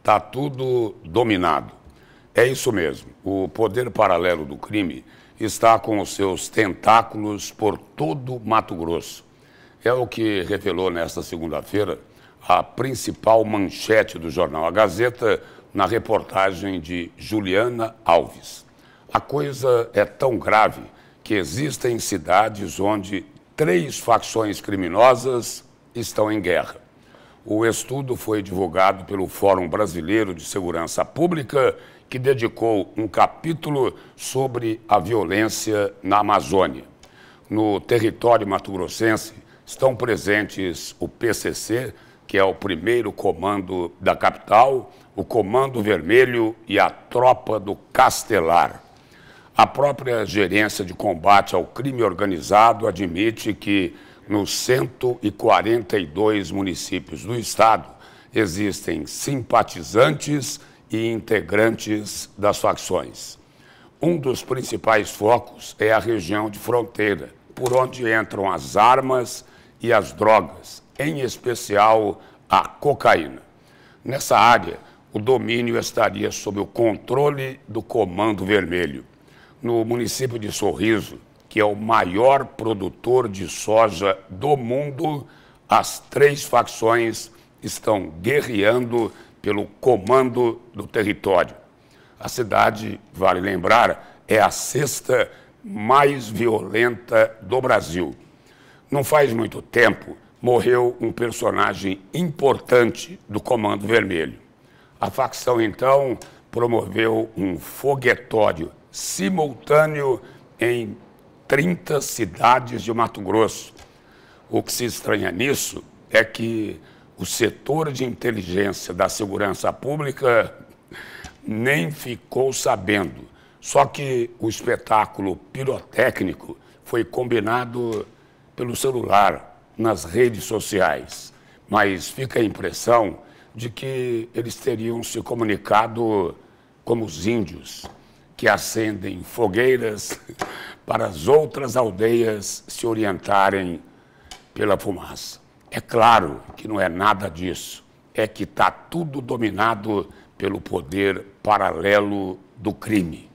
está tudo dominado. É isso mesmo. O poder paralelo do crime está com os seus tentáculos por todo Mato Grosso. É o que revelou nesta segunda-feira a principal manchete do jornal A Gazeta na reportagem de Juliana Alves. A coisa é tão grave que existem cidades onde três facções criminosas estão em guerra. O estudo foi divulgado pelo Fórum Brasileiro de Segurança Pública, que dedicou um capítulo sobre a violência na Amazônia. No território mato-grossense estão presentes o PCC, que é o primeiro comando da capital, o Comando Vermelho e a Tropa do Castelar. A própria gerência de combate ao crime organizado admite que nos 142 municípios do estado existem simpatizantes e integrantes das facções. Um dos principais focos é a região de fronteira, por onde entram as armas e as drogas, em especial a cocaína. Nessa área, o domínio estaria sob o controle do Comando Vermelho. No município de Sorriso, que é o maior produtor de soja do mundo, as três facções estão guerreando pelo comando do território. A cidade, vale lembrar, é a sexta mais violenta do Brasil. Não faz muito tempo morreu um personagem importante do Comando Vermelho. A facção, então, promoveu um foguetório simultâneo em 30 cidades de Mato Grosso. O que se estranha nisso é que o setor de inteligência da segurança pública nem ficou sabendo. Só que o espetáculo pirotécnico foi combinado pelo celular, nas redes sociais. Mas fica a impressão de que eles teriam se comunicado como os índios, que acendem fogueiras para as outras aldeias se orientarem pela fumaça. É claro que não é nada disso, é que está tudo dominado pelo poder paralelo do crime.